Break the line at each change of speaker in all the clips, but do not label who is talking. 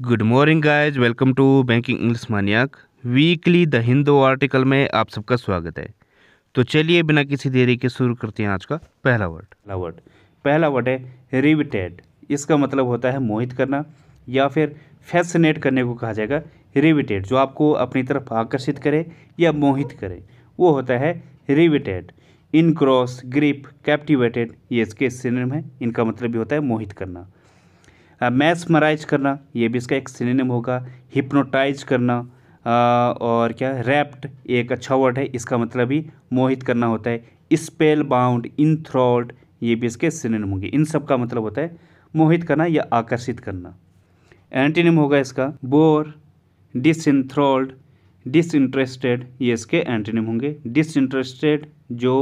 good morning guys welcome to banking English maniac weekly the Hindu article में आप सबका स्वागत है तो चलिए बिना किसी देरी के शुरू करते हैं आज का पहला वर्ड पहला वर्ड पहला वर्ड है रिविटेड इसका मतलब होता है मोहित करना या फिर फैसिनेट करने को कहा जाएगा रिविटेड जो आपको अपनी तरफ आकर्षित करे या मोहित करे वो होता है रिविटेड इनक्रॉस ग्रिप कैप्टिवेटेड ये इसके सिनेम है इनका मतलब भी होता है मोहित करना मैसमराइज करना ये भी इसका एक सिनेम होगा हिप्नोटाइज करना आ, और क्या रैप्ट एक अच्छा वर्ड है इसका मतलब ही मोहित करना होता है स्पेल बाउंड इंथ्रॉल्ड ये भी इसके सिनेम होंगे इन सब का मतलब होता है मोहित करना या आकर्षित करना एंटीनेम होगा इसका बोर डिसइंथ्रॉल्ड डिसइंटरेस्टेड ये इसके एंटीनेम होंगे डिसइंटरेस्टेड जो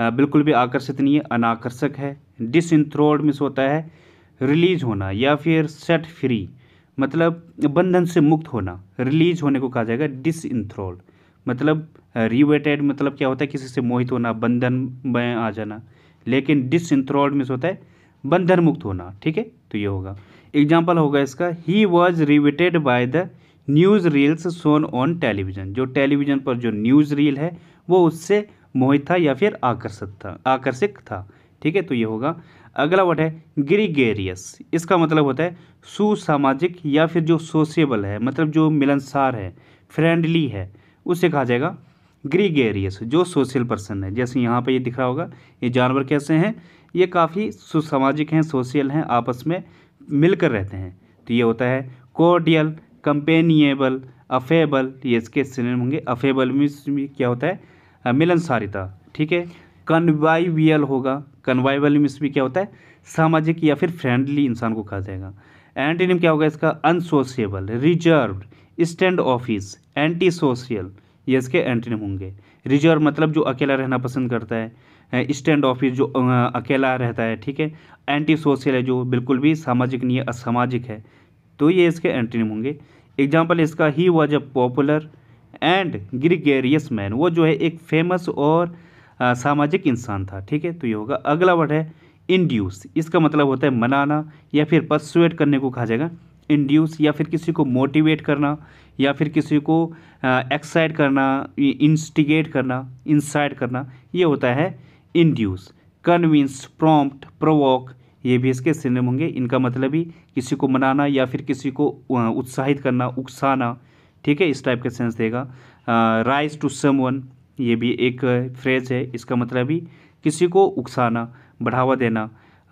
बिल्कुल भी आकर्षित नहीं है अनाकर्षक है डिसइंथ्रोल्ड मिस होता है रिलीज होना या फिर सेट फ्री मतलब बंधन से मुक्त होना रिलीज होने को कहा जाएगा डिस मतलब रिवेटेड मतलब क्या होता है किसी से मोहित होना बंधन में आ जाना लेकिन डिसइंथ्रोल्ड में होता है बंधन मुक्त होना ठीक है तो ये होगा एग्जाम्पल होगा इसका he was riveted by the news reels shown on television जो टेलीविज़न पर जो न्यूज़ रील है वो उससे मोहित था या फिर आकर्षक था आकर्षक था ठीक है तो ये होगा अगला वर्ड है ग्रीगेरियस इसका मतलब होता है सुसामाजिक या फिर जो सोशियबल है मतलब जो मिलनसार है फ्रेंडली है उसे कहा जाएगा ग्रीगेरियस जो सोशल पर्सन है जैसे यहाँ पर ये दिख रहा होगा ये जानवर कैसे हैं ये काफ़ी सुसामाजिक हैं सोशल हैं आपस में मिलकर रहते हैं तो ये होता है कोडियल कंपेनिएबल अफेबल ये इसके सिनेम होंगे अफेबल में क्या होता है मिलनसारिता ठीक है कन्वाइवियल होगा कन्वाइवल मीन्स इसमें क्या होता है सामाजिक या फिर फ्रेंडली इंसान को कहा जाएगा एंटीनिम क्या होगा इसका unsociable reserve standoffish anti social ये इसके एंटीनिम होंगे रिजर्व मतलब जो अकेला रहना पसंद करता है स्टैंड ऑफिस जो अकेला रहता है ठीक है एंटी सोशल है जो बिल्कुल भी सामाजिक नहीं है असामाजिक है तो ये इसके एंटीनिम होंगे एग्जाम्पल इसका he was a popular and gregarious man वो जो है एक फेमस और सामाजिक इंसान था ठीक है तो ये होगा अगला वर्ड है इंड्यूस इसका मतलब होता है मनाना या फिर पर्सुएट करने को कहा जाएगा इंड्यूस या फिर किसी को मोटिवेट करना या फिर किसी को एक्साइट करना इंस्टिगेट करना इंसाइट करना ये होता है इंड्यूस कन्विंस प्रॉम्प्ट प्रोवोक ये भी इसके सिनेम होंगे इनका मतलब ही किसी को मनाना या फिर किसी को उत्साहित करना उकसाना ठीक है इस टाइप का सेंस देगा राइज टू सम वन ये भी एक फ्रेज है इसका मतलब ही किसी को उकसाना बढ़ावा देना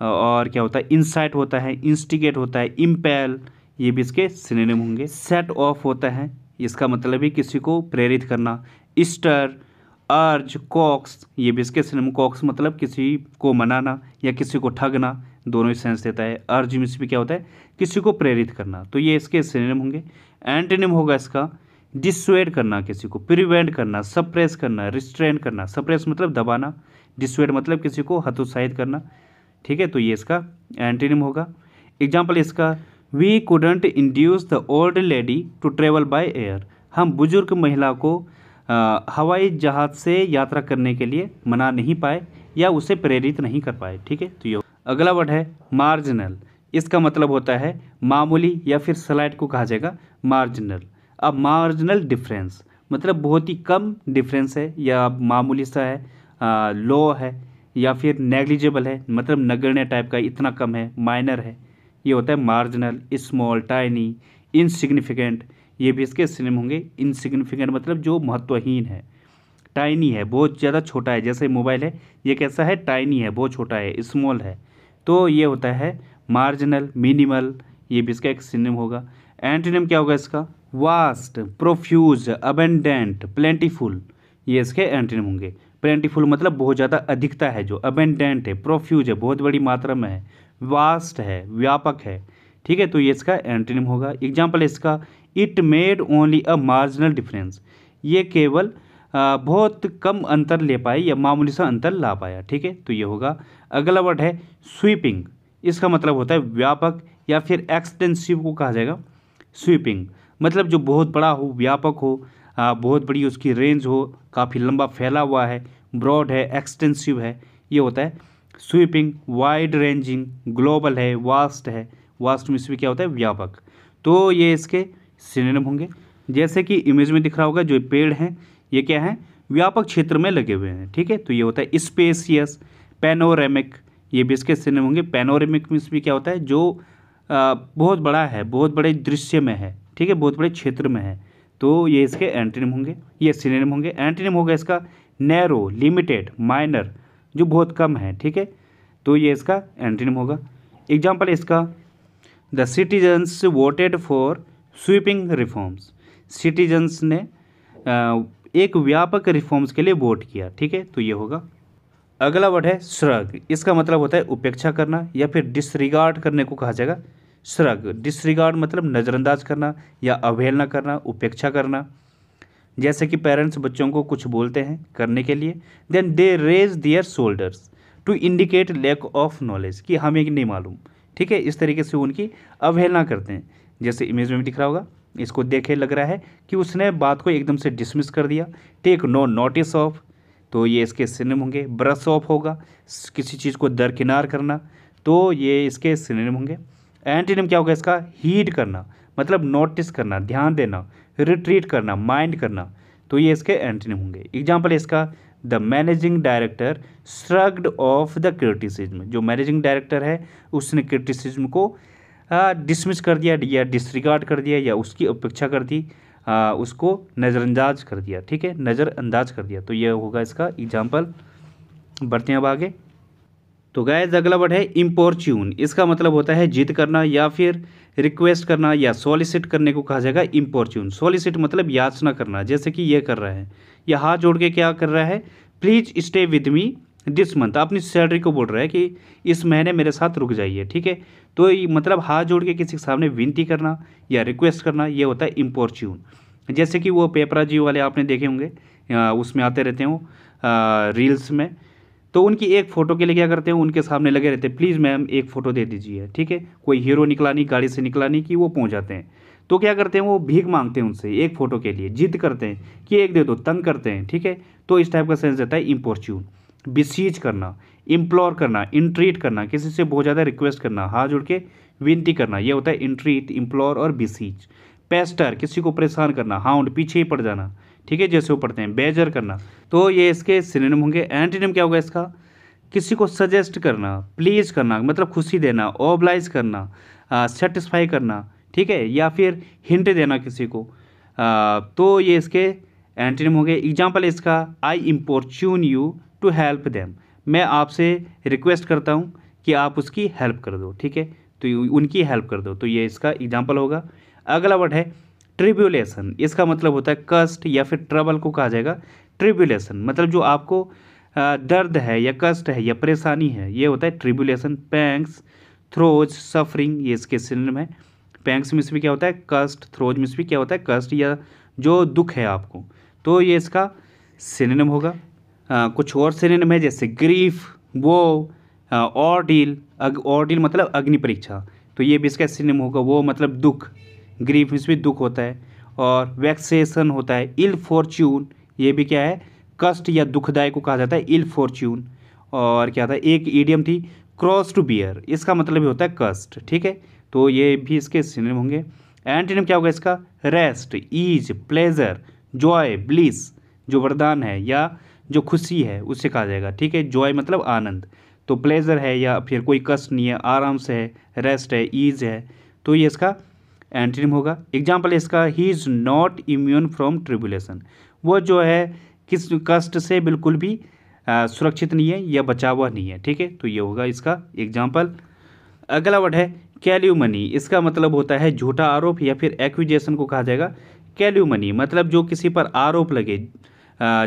और क्या होता है इंसाइट होता है इंस्टिगेट होता है इम्पेल ये भी इसके सिनेम होंगे सेट ऑफ होता है इसका मतलब ही किसी को प्रेरित करना इस्टर अर्ज कॉक्स ये भी इसके सिनेम कॉक्स मतलब किसी को मनाना या किसी को ठगना दोनों ही सेंस देता है अर्ज में भी क्या होता है किसी को प्रेरित करना तो ये इसके सिनेम होंगे एंटेनिम होगा इसका डिसवेड करना किसी को प्रिवेंट करना सप्रेस करना रिस्ट्रेन करना सप्रेस मतलब दबाना डिसवेड मतलब किसी को हतोत्साहित करना ठीक है तो ये इसका एंटीनिम होगा एग्जाम्पल इसका we couldn't induce the old lady to travel by air हम बुजुर्ग महिला को आ, हवाई जहाज़ से यात्रा करने के लिए मना नहीं पाए या उसे प्रेरित नहीं कर पाए ठीक है तो ये अगला वर्ड है मार्जिनल इसका मतलब होता है मामूली या फिर स्लाइड को कहा जाएगा मार्जिनल अब मार्जिनल डिफरेंस मतलब बहुत ही कम डिफरेंस है या मामूली सा है लो है या फिर नेग्लिजिबल है मतलब नगण्य टाइप का इतना कम है माइनर है ये होता है मार्जिनल स्मॉल टाइनी इनसिग्निफिकेंट ये भी इसके सिनेम होंगे इनसिग्निफिकेंट मतलब जो महत्वहीन है टाइनी है बहुत ज़्यादा छोटा है जैसे मोबाइल है ये कैसा है टाइनी है बहुत छोटा है स्मॉल है तो ये होता है मार्जिनल मिनिमल ये भी इसका एक सिनेम होगा एंटीनियम क्या होगा इसका वास्ट प्रोफ्यूज अबेंडेंट प्लेंटीफुल ये इसके एंटीनम होंगे प्लेंटीफुल मतलब बहुत ज़्यादा अधिकता है जो अबेंडेंट है प्रोफ्यूज है बहुत बड़ी मात्रा में है वास्ट है व्यापक है ठीक है तो ये इसका एंटीनम होगा एग्जाम्पल इसका it made only a marginal difference ये केवल बहुत कम अंतर ले पाए या मामूली सा अंतर ला पाया ठीक है तो ये होगा अगला वर्ड है स्वीपिंग इसका मतलब होता है व्यापक या फिर एक्सटेंसिव को कहा जाएगा स्वीपिंग मतलब जो बहुत बड़ा हो व्यापक हो बहुत बड़ी उसकी रेंज हो काफ़ी लंबा फैला हुआ है ब्रॉड है एक्सटेंसिव है ये होता है स्वीपिंग वाइड रेंजिंग ग्लोबल है वास्ट है वास्ट में इसमें क्या होता है व्यापक तो ये इसके सिनेम होंगे जैसे कि इमेज में दिख रहा होगा जो पेड़ हैं ये क्या है व्यापक क्षेत्र में लगे हुए हैं ठीक है तो ये होता है स्पेसियस पेनोरेमिक ये भी इसके सिनेम होंगे पेनोरेमिक में इसमें क्या होता है जो आ, बहुत बड़ा है बहुत बड़े दृश्य में है ठीक है बहुत बड़े क्षेत्र में है तो ये इसके एंटीनिम होंगे ये सीनेम होंगे एंटीनिम होगा इसका नैरो लिमिटेड माइनर जो बहुत कम है ठीक है तो ये इसका एंटीनिम होगा एग्जाम्पल इसका the citizens voted for sweeping reforms citizens ने एक व्यापक रिफॉर्म्स के लिए वोट किया ठीक है तो ये होगा अगला वर्ड है श्रग इसका मतलब होता है उपेक्षा करना या फिर डिसरिगार्ड करने को कहा जाएगा श्रग डिसरिगार्ड मतलब नज़रअंदाज करना या अवहेलना करना उपेक्षा करना जैसे कि पेरेंट्स बच्चों को कुछ बोलते हैं करने के लिए then they raise their shoulders to indicate lack of knowledge कि हमें नहीं मालूम ठीक है इस तरीके से उनकी अवहेलना करते हैं जैसे इमेज में भी दिख रहा होगा इसको देखे लग रहा है कि उसने बात को एकदम से डिसमिस कर दिया टेक नो नोटिस ऑफ तो ये इसके सिनेम होंगे ब्रश ऑफ होगा किसी चीज़ को दरकिनार करना तो ये इसके सिनेम होंगे एंटीनम क्या होगा इसका हीड करना मतलब नोटिस करना ध्यान देना रिट्रीट करना माइंड करना तो ये इसके एंटीनम होंगे एग्जाम्पल इसका the managing director shrugged off the criticism जो मैनेजिंग डायरेक्टर है उसने क्रिटिसिज्म को डिसमिस कर दिया या डिसरिगार्ड कर दिया या उसकी अपेक्षा कर दी आ, उसको नज़रअंदाज कर दिया ठीक है नज़रअंदाज कर दिया तो यह होगा इसका एग्जाम्पल बढ़ते हैं अब आगे तो गायज अगला वर्ड है इम्पोर्च्यून इसका मतलब होता है जिद करना या फिर रिक्वेस्ट करना या सॉलिसिट करने को कहा जाएगा इम्पोर्च्यून सॉलिसिट मतलब याचना करना जैसे कि ये कर रहा है या हाथ जोड़ के क्या कर रहा है please stay with me this month अपनी सैलरी को बोल रहा है कि इस महीने मेरे साथ रुक जाइए ठीक है तो मतलब हाथ जोड़ के किसी के सामने विनती करना या रिक्वेस्ट करना ये होता है इम्पोर्च्यून जैसे कि वो पेपरा जी वाले आपने देखे होंगे उसमें आते रहते हो रील्स में तो उनकी एक फ़ोटो के लिए क्या करते हैं उनके सामने लगे रहते हैं प्लीज़ मैम एक फ़ोटो दे दीजिए ठीक है कोई हीरो निकला नहीं गाड़ी से निकला नहीं कि वो पहुँच जाते हैं तो क्या करते हैं वो भीख मांगते हैं उनसे एक फ़ोटो के लिए जिद करते हैं कि एक दे दो तंग करते हैं ठीक है तो इस टाइप का सेंस रहता है इम्पोर्च्यून बिसीज करना इम्प्लोर करना इंट्रीट करना किसी से बहुत ज़्यादा रिक्वेस्ट करना हाथ जुड़ के विनती करना यह होता है इंट्रीट इम्प्लोर और बिसीज पेस्टर किसी को परेशान करना हाउंड पीछे ही पड़ जाना ठीक है जैसे वो पढ़ते हैं बेजर करना तो ये इसके सिनेम होंगे एंटीनिम क्या होगा इसका किसी को सजेस्ट करना प्लीज़ करना मतलब खुशी देना ओबलाइज करना सेटिस्फाई करना ठीक है या फिर हिंट देना किसी को आ, तो ये इसके एंटीनिम होंगे एग्जाम्पल इसका I importune you to help them मैं आपसे रिक्वेस्ट करता हूँ कि आप उसकी हेल्प कर दो ठीक है तो उनकी हेल्प कर दो तो ये इसका एग्जाम्पल होगा अगला वर्ड है ट्रिब्यूलेशन इसका मतलब होता है कष्ट या फिर ट्रबल को कहा जाएगा ट्रिब्यूलेशन मतलब जो आपको दर्द है या कष्ट है या परेशानी है ये होता है ट्रिब्यूलेशन पैंक्स थ्रोज सफरिंग ये इसके सिनेम है पैंक्स में भी क्या होता है कष्ट थ्रोज में भी क्या होता है कष्ट या जो दुख है आपको तो ये इसका सिनेम होगा आ, कुछ और सिनेम है जैसे ग्रीफ वो ऑर्डील ऑर्डील मतलब अग्नि परीक्षा तो ये भी इसका सिनेम होगा वो मतलब दुख ग्रीफ इसमें दुख होता है और वैक्सेशन होता है इल फॉर्च्यून ये भी क्या है कष्ट या दुखदायक को कहा जाता है इल फॉर्च्यून और क्या था एक ईडियम थी क्रॉस टू बियर इसका मतलब भी होता है कष्ट ठीक है तो ये भी इसके सिनेम होंगे एंटीनम क्या होगा इसका rest ease pleasure joy bliss जो वरदान है या जो खुशी है उससे कहा जाएगा ठीक है जॉय मतलब आनंद तो प्लेजर है या फिर कोई कष्ट नहीं है आराम से है रेस्ट है ईज है तो ये इसका एंट्रीम होगा एग्जाम्पल इसका he is not immune from tribulation वो जो है किस कष्ट से बिल्कुल भी आ, सुरक्षित नहीं है या बचा हुआ नहीं है ठीक है तो ये होगा इसका एग्जाम्पल अगला वर्ड है कैल्यूमनी इसका मतलब होता है झूठा आरोप या फिर एक्विजेशन को कहा जाएगा कैल्यूमनी मतलब जो किसी पर आरोप लगे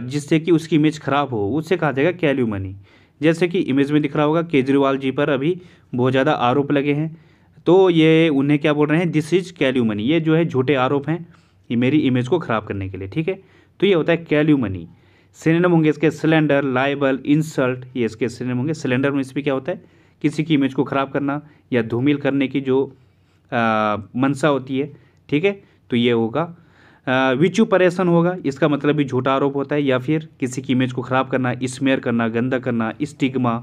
जिससे कि उसकी इमेज खराब हो उससे कहा जाएगा कैल्यूमनी जैसे कि इमेज में दिख रहा होगा केजरीवाल जी पर अभी बहुत ज़्यादा आरोप लगे हैं तो ये उन्हें क्या बोल रहे हैं दिस इज कैल्यू मनी ये जो है झूठे आरोप हैं ये मेरी इमेज को ख़राब करने के लिए ठीक है तो ये होता है कैल्यू मनी सिनेम होंगे इसके सिलेंडर लाइबल इंसल्ट ये इसके सिनेम होंगे सिलेंडर में इसमें क्या होता है किसी की इमेज को ख़राब करना या धूमिल करने की जो आ, मनसा होती है ठीक है तो ये होगा परेशन होगा इसका मतलब भी झूठा आरोप होता है या फिर किसी की इमेज को ख़राब करना स्मेयर करना गंदा करना स्टिग्मा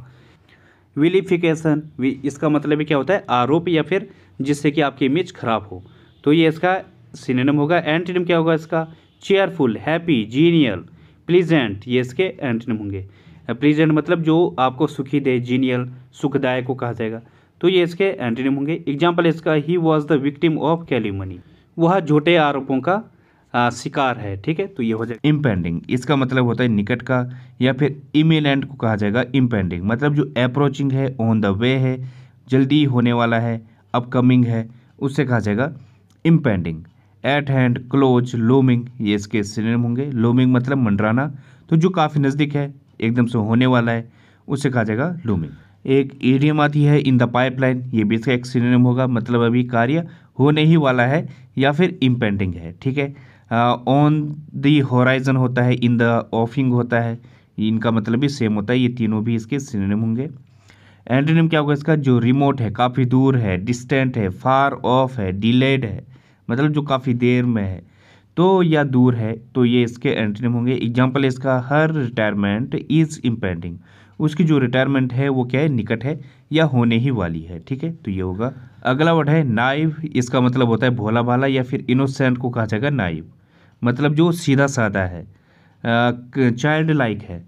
विलिफिकेशन इसका मतलब क्या होता है आरोप या फिर जिससे कि आपकी इमेज खराब हो तो ये इसका सिनेम होगा एंटीनम क्या होगा इसका चेयरफुल हैप्पी जीनियल प्लीजेंट ये इसके एंटीनम होंगे प्लीजेंट मतलब जो आपको सुखी दे जीनियल सुखदायक को कहा जाएगा तो ये इसके एंटीनम होंगे एग्जाम्पल इसका he was the victim of calumny वह झूठे आरोपों का आ, शिकार है ठीक है तो ये हो जाएगा इम्पेंडिंग इसका मतलब होता है निकट का या फिर इमिनेंट को कहा जाएगा इम्पेंडिंग मतलब जो अप्रोचिंग है ऑन द वे है जल्दी होने वाला है अपकमिंग है उससे कहा जाएगा impending at hand close looming ये इसके सिनेम होंगे लोमिंग मतलब मंडराना तो जो काफ़ी नज़दीक है एकदम से होने वाला है उससे कहा जाएगा लूमिंग एक एडियम आती है इन द पाइपलाइन ये भी इसका एक सिनेम होगा मतलब अभी कार्य होने ही वाला है या फिर इम्पेंडिंग है ठीक है ऑन द होराइज़न होता है इन द ऑफिंग होता है इनका मतलब भी सेम होता है ये तीनों भी इसके सिनेम होंगे एंटोनिम क्या होगा इसका जो रिमोट है काफ़ी दूर है डिस्टेंट है फार ऑफ है डिलेड है मतलब जो काफ़ी देर में है तो या दूर है तो ये इसके एंटोनिम होंगे एग्जाम्पल इसका हर रिटायरमेंट इज़ इम्पेंडिंग उसकी जो रिटायरमेंट है वो क्या है निकट है या होने ही वाली है ठीक है तो ये होगा अगला वर्ड है नाइव इसका मतलब होता है भोला भाला या फिर इनोसेंट को कहा जाएगा नाइव मतलब जो सीधा साधा है चाइल्ड लाइक है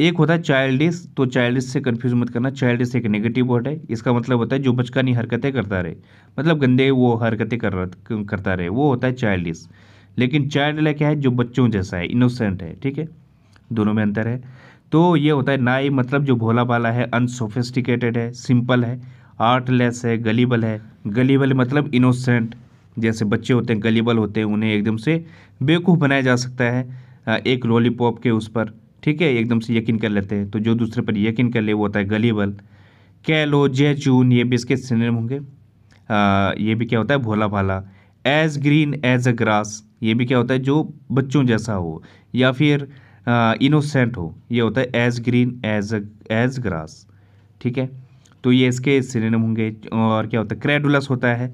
एक होता है चाइल्डिस तो चाइल्डिस से कन्फ्यूज मत करना चाइल्डिस एक नेगेटिव वर्ड है इसका मतलब होता है जो बचकानी हरकतें करता रहे मतलब गंदे वो हरकतें कर करता रहे वो होता है चाइल्डिस लेकिन चाइल्ड लाइक है जो बच्चों जैसा है इनोसेंट है ठीक है दोनों में अंतर है तो ये होता है नाई मतलब जो भोला भाला है अनसोफिस्टिकेटेड है सिंपल है आर्टलेस है गलीबल है गलीबल मतलब इनोसेंट जैसे बच्चे होते हैं गलीबल होते हैं उन्हें एकदम से बेवकूफ़ बनाया जा सकता है एक लॉलीपॉप के उस पर ठीक है एकदम से यकीन कर लेते हैं तो जो दूसरे पर यकीन कर ले वो होता है गलीबल कैलो चून ये भी इसके सिनेम होंगे ये भी क्या होता है भोला भाला as green as a grass ये भी क्या होता है जो बच्चों जैसा हो या फिर इनोसेंट हो ये होता है as green as as grass ठीक है तो ये इसके सिनेम होंगे और क्या होता है क्रेडुलस होता है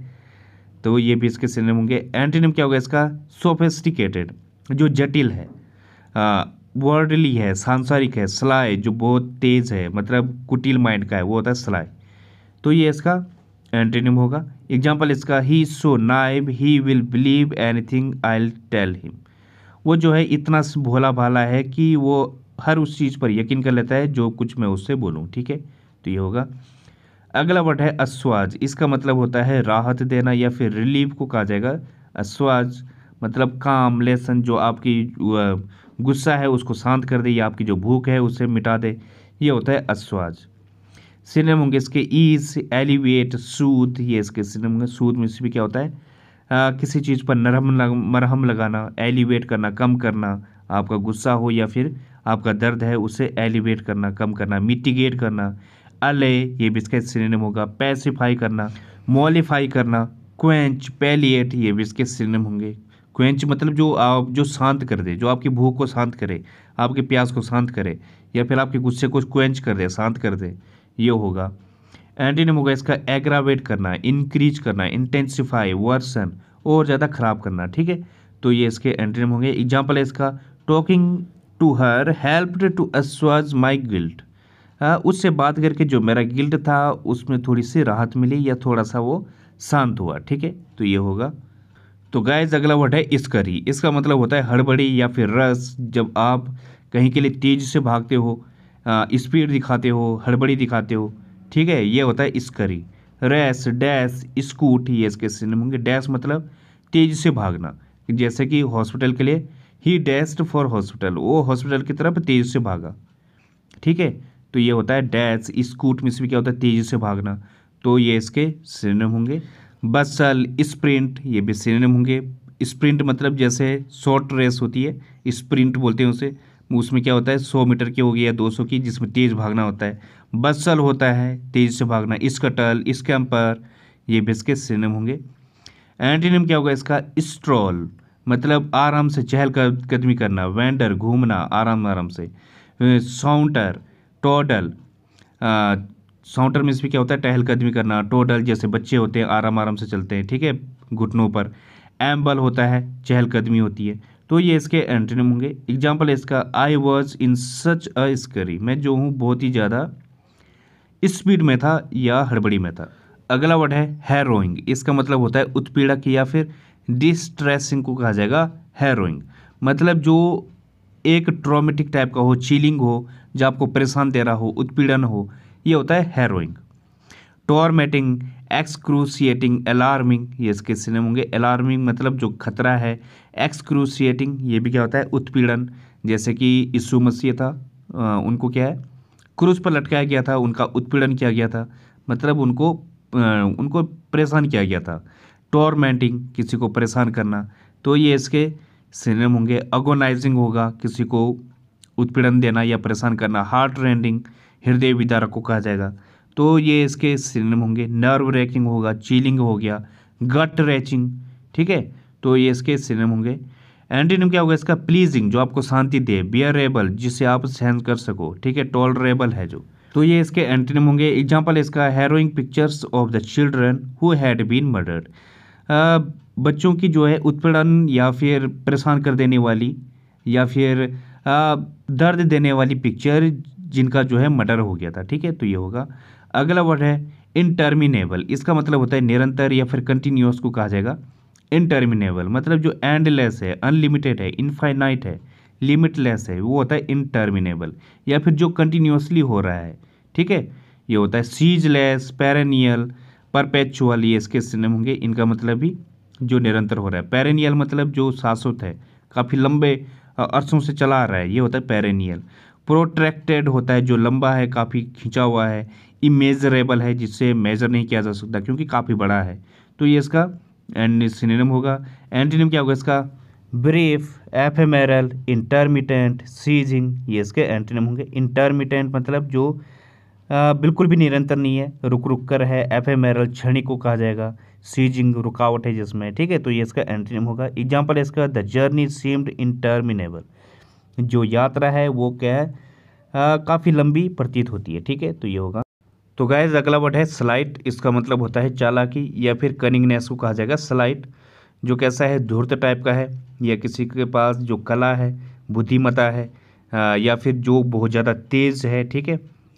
तो ये भी इसके सिनेम होंगे एंटीनम क्या होगा इसका सोफेस्टिकेटेड जो जटिल है वर्डली है सांसारिक है सलाय जो बहुत तेज़ है मतलब कुटिल माइंड का है वो होता है सलाय तो ये इसका एंटीनम होगा एग्जाम्पल इसका he so naive he will believe anything I tell him वो जो है इतना भोला भाला है कि वो हर उस चीज़ पर यकीन कर लेता है जो कुछ मैं उससे बोलूँ ठीक है तो ये होगा अगला वर्ड है अस्वाज इसका मतलब होता है राहत देना या फिर रिलीफ को कहा जाएगा अस्वाज मतलब काम लेसन जो आपकी गुस्सा है उसको शांत कर दे या आपकी जो भूख है उसे मिटा दे ये होता है अस्वाज सिनेम होंगे इसके ईज एलिवेट सूद ये इसके सिनेम होंगे सूद में इसमें क्या होता है आ, किसी चीज़ पर नरम लग, मरहम लगाना एलिवेट करना कम करना आपका गुस्सा हो या फिर आपका दर्द है उसे एलिवेट करना कम करना मिटिगेट करना अले ये भी इसका सिनेम होगा पैसिफाई करना मोलीफाई करना क्वेंच पैलिएट ये भी इसके सिनेम होंगे क्वेंच मतलब जो आप जो शांत कर दे जो आपकी भूख को शांत करे आपके प्यास को शांत करे या फिर आपके गुस्से को क्वेंच कर दे शांत कर दे ये होगा एंटीनियम होगा इसका एग्रावेट करना इंक्रीज करना इंटेंसिफाई वर्सन और ज़्यादा ख़राब करना ठीक है तो ये इसके एंटीनियम होंगे एग्जाम्पल है इसका talking to her helped to assuage my guilt हाँ, उससे बात करके जो मेरा गिल्ट था उसमें थोड़ी सी राहत मिली या थोड़ा सा वो शांत हुआ ठीक है तो ये होगा तो गाइस अगला वर्ड है इसकरी इसका मतलब होता है हड़बड़ी या फिर रस जब आप कहीं के लिए तेज़ से भागते हो स्पीड दिखाते हो हड़बड़ी दिखाते हो ठीक है ये होता है इसकरी रेस डैश स्कूट ये इसके सिनेम होंगे डैश मतलब तेज़ से भागना जैसे कि हॉस्पिटल के लिए ही डैस्ट फॉर हॉस्पिटल वो हॉस्पिटल की तरफ तेज़ से भागा ठीक है तो ये होता है डैश स्कूट में भी क्या होता है तेज़ी से भागना तो ये इसके सिनेम होंगे बसल स्प्रिंट ये भी सिनेम होंगे स्प्रिंट मतलब जैसे शॉर्ट रेस होती है स्प्रिंट बोलते हैं उसे उसमें क्या होता है सौ मीटर की होगी या दो सौ की जिसमें तेज़ भागना होता है बसल होता है तेज़ से भागना स्कटल स्कैम्पर ये भी इसके सिनेम होंगे एंटीनियम क्या होगा इसका स्ट्रॉल मतलब आराम से चहल कदमी करना वेंडर घूमना आराम आराम से साउंटर टोडल साउंटर मीन्स भी क्या होता है टहलकदमी करना टोडल जैसे बच्चे होते हैं आराम आराम से चलते हैं ठीक है घुटनों पर एम्बल होता है चहलकदमी होती है तो ये इसके एंटोनिम होंगे एग्जाम्पल इसका I was in such a Scurry मैं जो हूँ बहुत ही ज़्यादा स्पीड में था या हड़बड़ी में था अगला वर्ड है हैरोइंग इसका मतलब होता है उत्पीड़क या फिर डिस्ट्रेसिंग को कहा जाएगा हैरोइंग मतलब जो एक ट्रोमेटिक टाइप का हो चीलिंग हो जो आपको परेशान दे रहा हो उत्पीड़न हो ये होता है हेरोइंग टॉर्मेटिंग एक्सक्रूसिएटिंग अलार्मिंग ये इसके सिनेम होंगे अलार्मिंग मतलब जो खतरा है एक्सक्रूसिएटिंग ये भी क्या होता है उत्पीड़न जैसे कि यीशु मसीह था आ, उनको क्या है क्रूज पर लटकाया गया था उनका उत्पीड़न किया गया था मतलब उनको आ, उनको परेशान किया गया था टॉर्मेंटिंग किसी को परेशान करना तो ये इसके सिनेम होंगे अगोनाइजिंग होगा किसी को उत्पीड़न देना या परेशान करना हार्ट रेंडिंग हृदय विदारक को कहा जाएगा तो ये इसके सिनेम होंगे नर्व रैकिंग होगा चीलिंग हो गया गट रैचिंग ठीक है तो ये इसके सिनेम होंगे एंटीनम क्या होगा इसका प्लीजिंग जो आपको शांति दे बियरेबल जिसे आप सहन कर सको ठीक है टॉलरेबल है जो तो ये इसके एंटीनम होंगे एग्जाम्पल इसका harrowing pictures of the children who had been murdered बच्चों की जो है उत्पीड़न या फिर परेशान कर देने वाली या फिर दर्द देने वाली पिक्चर जिनका जो है मर्डर हो गया था ठीक है तो ये होगा अगला वर्ड है इनटर्मिनेबल इसका मतलब होता है निरंतर या फिर कंटिन्यूस को कहा जाएगा इनटर्मिनेबल मतलब जो एंडलेस है अनलिमिटेड है इनफाइनाइट है लिमिटलेस है वो होता है इनटर्मिनेबल या फिर जो कंटिन्यूसली हो रहा है ठीक है ये होता है सीजलेस पेरेनियल परपेचुअल ये इसके सिनेम होंगे इनका मतलब भी जो निरंतर हो रहा है पेरेनियल मतलब जो शाश्वत है काफ़ी लंबे अरसों से चला आ रहा है ये होता है पेरेनियल प्रोट्रैक्टेड होता है जो लंबा है काफ़ी खींचा हुआ है इमेजरेबल है जिससे मेज़र नहीं किया जा सकता क्योंकि काफ़ी बड़ा है तो ये इसका एंड होगा एंटीनियम क्या होगा इसका ब्रीफ एफेमेरल इंटरमीटेंट सीजिंग ये इसके एंटीनियम होंगे इंटरमीटेंट मतलब जो आ, बिल्कुल भी निरंतर नहीं है रुक रुक कर है एफेमेरल क्षणिक को कहा जाएगा सीजिंग रुकावट है जिसमें ठीक है तो ये इसका एंट्रीम होगा एग्जाम्पल इसका द जर्नी सीम्ड टर्मिनेबल जो यात्रा है वो क्या है काफ़ी लंबी प्रतीत होती है ठीक है तो ये होगा तो गाइज अगला वर्ड है स्लाइट इसका मतलब होता है चालाकी या फिर कनिंगनेस को कहा जाएगा स्लाइट जो कैसा है धूर्त टाइप का है या किसी के पास जो कला है बुद्धिमता है आ, या फिर जो बहुत ज़्यादा तेज़ है ठीक है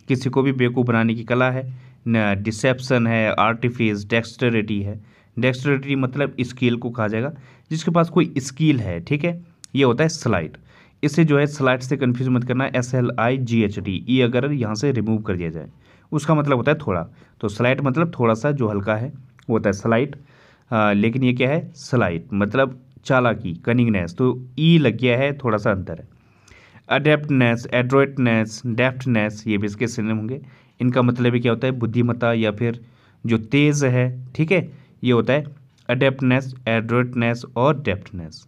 किसी को भी बेवकूफ़ बनाने की कला है डिसेप्शन है आर्टिफिस डेक्सटरिटी है डेक्सटरिटी मतलब स्किल को कहा जाएगा जिसके पास कोई स्किल है ठीक है ये होता है स्लाइड इसे जो है स्लाइड से कन्फ्यूज मत करना S L I G H D ये अगर यहाँ से रिमूव कर दिया जाए उसका मतलब होता है थोड़ा तो स्लाइड मतलब थोड़ा सा जो हल्का है वो होता है स्लाइड लेकिन ये क्या है स्लाइड मतलब चालाकी कनिंगनेस तो ई e लग गया है थोड़ा सा अंतर है अडेप्टनेस एड्रोइटनेस डेफ्टनेस ये भी इसके सिनेम होंगे इनका मतलब क्या होता है बुद्धिमत्ता या फिर जो तेज़ है ठीक है ये होता है अडेप्टनेस एड्रोटनेस और डेप्टनेस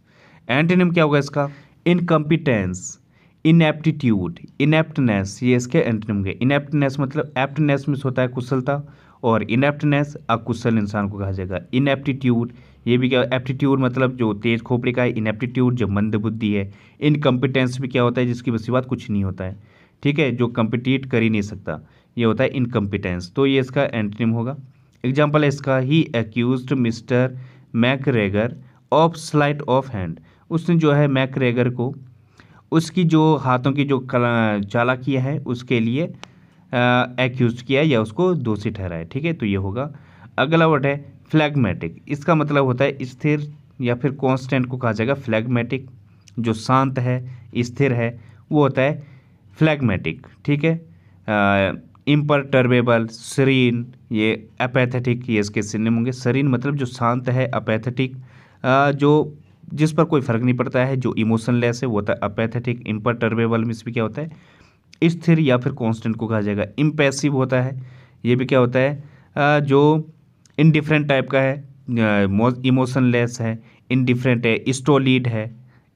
एंटीनम क्या होगा इसका इनकम्पिटेंस इनएप्टीट्यूड इनएप्टनेस ये इसके एंटोनिम के इनएप्टनेस मतलब एप्टनेस में होता है कुशलता और इनएप्टनेस अकुशल इंसान को कहा जाएगा इनएप्टीट्यूड ये भी क्या एप्टीट्यूड मतलब जो तेज खोपड़ी का है इनएप्टीट्यूड जो बुद्धि है इनकम्पिटेंस भी क्या होता है जिसकी बसी बात कुछ नहीं होता है ठीक है जो कम्पिटिट कर ही नहीं सकता ये होता है इनकम्पिटेंस तो ये इसका एंटनिम होगा एग्जाम्पल इसका he accuse Mr McGregor of sleight of hand उसने जो है मैकरेगर को उसकी जो हाथों की जो चाला किया है उसके लिए एक्यूज किया या उसको दोषी ठहराया ठीक है तो ये होगा अगला वर्ड है फ्लैगमेटिक इसका मतलब होता है स्थिर या फिर कांस्टेंट को कहा जाएगा फ्लैगमेटिक जो शांत है स्थिर है वो होता है फ्लैगमेटिक ठीक है इम्परटर्बेबल सरीन ये अपैथेटिक ये इसके सिनेम होंगे सरीन मतलब जो शांत है अपैथेटिक जो जिस पर कोई फ़र्क नहीं पड़ता है जो इमोशनलेस है वो होता है अपैथेटिक इम्परटर्बेबल में भी क्या होता है स्थिर या फिर कॉन्स्टेंट को कहा जाएगा इम्पेसिव होता है ये भी क्या होता है जो इनडिफरेंट टाइप का है इमोशनलेस है इनडिफरेंट है स्टोलीड है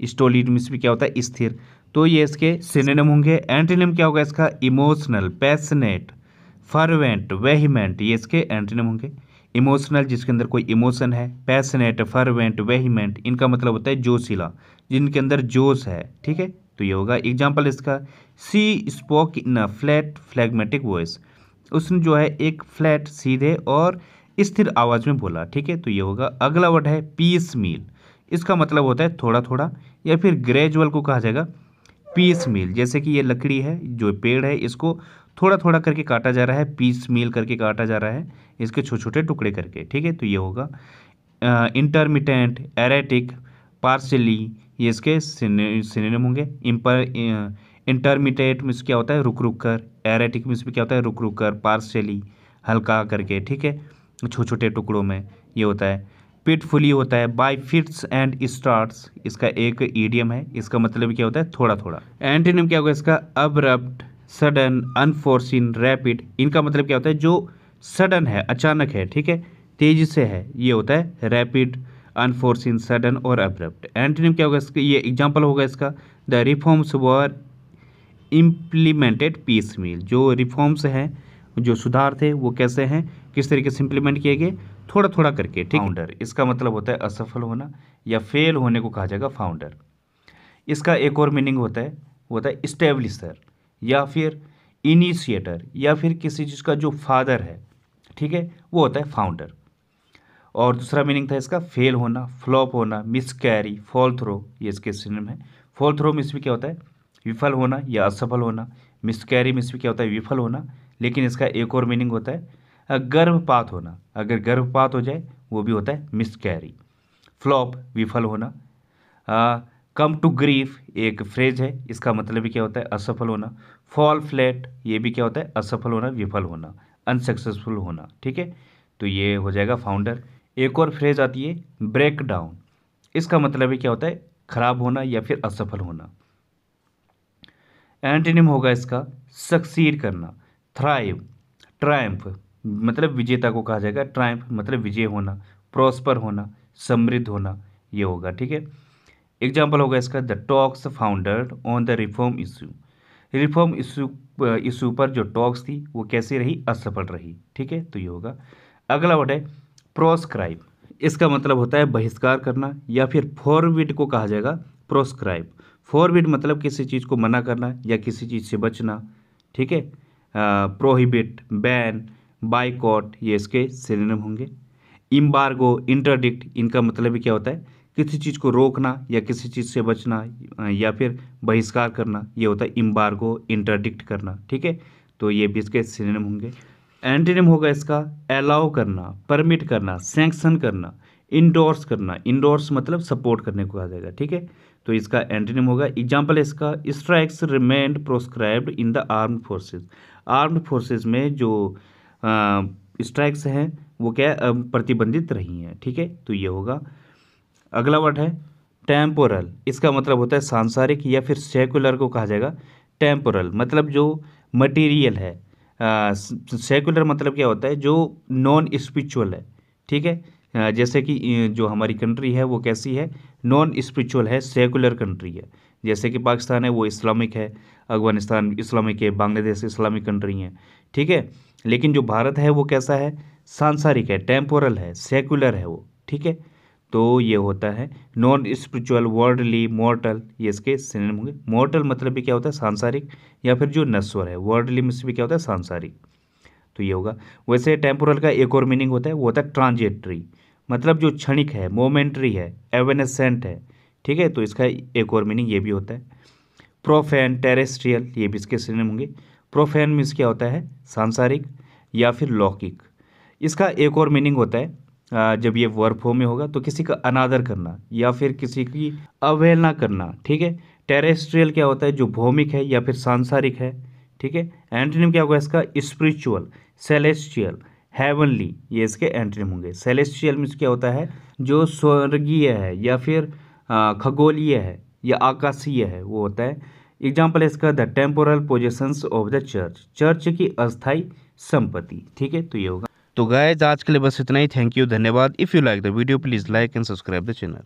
स्टोलीड में भी क्या होता है स्थिर तो ये इसके सिनेम होंगे एंटीनिम क्या होगा इसका इमोशनल पैसनेट फरवेंट वेहीमेंट ये इसके एंटीनिम होंगे इमोशनल जिसके अंदर कोई इमोशन है पैसनेट फरवेंट वेहीमेंट इनका मतलब होता है जोशीला जिनके अंदर जोश है ठीक है तो ये होगा एग्जाम्पल इसका she spoke in a flat phlegmatic voice उसने जो है एक फ्लैट सीधे और स्थिर आवाज़ में बोला ठीक है तो ये होगा अगला वर्ड है पीस मील इसका मतलब होता है थोड़ा थोड़ा या फिर ग्रेजुअल को कहा जाएगा पीस मील जैसे कि ये लकड़ी है जो पेड़ है इसको थोड़ा थोड़ा करके काटा जा रहा है पीस मील करके काटा जा रहा है इसके छोटे छोटे टुकड़े करके ठीक है तो ये होगा इंटरमिटेंट एरेटिक पार्सली ये इसके सिनेम होंगे इम्पर इंटरमिटेंट मीन्स क्या होता है रुक रुक कर एरेटिक मीन्स क्या होता है रुक रुक कर पार्सली हल्का करके ठीक है छोटे छोटे टुकड़ों में ये होता है पिटफुली होता है बाय फिट्स एंड स्टार्ट इसका एक ईडियम है इसका मतलब क्या होता है थोड़ा थोड़ा एंटीनियम क्या होगा इसका अब्रप्ट सडन अनफोर्सिन रैपिड इनका मतलब क्या होता है जो सडन है अचानक है ठीक है तेजी से है ये होता है रैपिड अनफोर्सिन सडन और अब्रप्ट एंटीनियम क्या होगा इसका ये एग्जाम्पल होगा इसका the reforms were implemented piecemeal जो रिफॉर्म्स हैं जो सुधार थे वो कैसे हैं किस तरीके से इम्प्लीमेंट किए गए थोड़ा थोड़ा करके ठीक फाउंडर इसका मतलब होता है असफल होना या फेल होने को कहा जाएगा फाउंडर इसका एक और मीनिंग होता है वो होता है स्टेब्लिशर या फिर इनिशिएटर या फिर किसी चीज़ का जो फादर है ठीक है वो होता है फाउंडर और दूसरा मीनिंग था इसका फेल होना फ्लॉप होना मिस कैरी फॉल थ्रो ये इसके सिनेम है फॉल थ्रो मिस भी क्या होता है विफल होना या असफल होना मिस कैरी मिस भी क्या होता है विफल होना लेकिन इसका एक और मीनिंग होता है गर्भपात होना अगर गर्भपात हो जाए वो भी होता है मिसकैरी फ्लॉप विफल होना आ, कम टू ग्रीफ एक फ्रेज है इसका मतलब भी क्या होता है असफल होना फॉल फ्लैट ये भी क्या होता है असफल होना विफल होना अनसक्सेसफुल होना ठीक है तो ये हो जाएगा फाउंडर एक और फ्रेज आती है ब्रेक डाउन इसका मतलब भी क्या होता है खराब होना या फिर असफल होना एंटीनिम होगा इसका सक्सीड करना थ्राइव ट्राइम्फ मतलब विजेता को कहा जाएगा ट्राइम्फ मतलब विजय होना प्रॉस्पर होना समृद्ध होना ये होगा ठीक है एग्जाम्पल होगा इसका the talks founder on the reform issue reform issue issue पर जो टॉक्स थी वो कैसी रही असफल रही ठीक है तो ये होगा अगला वर्ड है प्रोस्क्राइब इसका मतलब होता है बहिष्कार करना या फिर फॉरविड को कहा जाएगा प्रोस्क्राइब फॉरविड मतलब किसी चीज़ को मना करना या किसी चीज़ से बचना ठीक है प्रोहिबिट बैन बाइकॉट ये इसके सिनेम होंगे इम्बार्गो इंटरडिक्ट इनका मतलब क्या होता है किसी चीज़ को रोकना या किसी चीज़ से बचना या फिर बहिष्कार करना ये होता है इम्बार्गो इंटरडिक्ट करना ठीक है तो ये भी इसके सिनेम होंगे एंटीनिम होगा इसका अलाउ करना परमिट करना सेंक्शन करना इंडोर्स करना इंडोर्स मतलब सपोर्ट करने को कहा जाएगा ठीक है तो इसका एंटीनिम होगा एग्जाम्पल इसका strikes remained proscribed in the armed forces armed forces में जो स्ट्राइक्स हैं वो क्या प्रतिबंधित रही हैं ठीक है तो ये होगा अगला वर्ड है टेम्पोरल इसका मतलब होता है सांसारिक या फिर सेकुलर को कहा जाएगा टेम्पोरल मतलब जो मटेरियल है सेकुलर मतलब क्या होता है जो नॉन स्पिरिचुअल है ठीक है जैसे कि जो हमारी कंट्री है वो कैसी है नॉन स्पिरिचुअल है सेकुलर कंट्री है जैसे कि पाकिस्तान है वो इस्लामिक है अफगानिस्तान इस्लामिक है बांग्लादेश इस्लामिक कंट्री है ठीक है लेकिन जो भारत है वो कैसा है सांसारिक है टेम्पोरल है सेकुलर है वो ठीक है तो ये होता है नॉन स्पिरिचुअल वर्ल्डली मॉर्टल ये इसके सिनेम होंगे मॉर्टल मतलब भी क्या होता है सांसारिक या फिर जो नस्वर है वर्डली में भी क्या होता है सांसारिक तो ये होगा वैसे टेम्पोरल का एक और मीनिंग होता है वो होता है ट्रांजेट्री मतलब जो क्षणिक है मोमेंट्री है एवेनेसेंट है ठीक है तो इसका एक और मीनिंग ये भी होता है प्रोफेन टेरेस्ट्रियल ये भी इसके सिनेम होंगे प्रोफेन मीन्स क्या होता है सांसारिक या फिर लौकिक इसका एक और मीनिंग होता है जब ये वर्ब फॉर्म में होगा तो किसी का अनादर करना या फिर किसी की अवहेलना करना ठीक है टेरेस्ट्रियल क्या होता है जो भौमिक है या फिर सांसारिक है ठीक है एंटोनिम क्या होगा इसका स्पिरिचुअल सेलेस्टियल हैवनली ये इसके एंटोनिम होंगे सेलेस्टियल मीन्स क्या होता है जो स्वर्गीय है या फिर हाँ, खगोलीय है या आकाशीय है वो होता है एग्जाम्पल है इसका the temporal positions of the church church की अस्थाई संपत्ति ठीक है तो ये होगा तो गायज आज के लिए बस इतना ही थैंक यू धन्यवाद if you like the video please like and subscribe the channel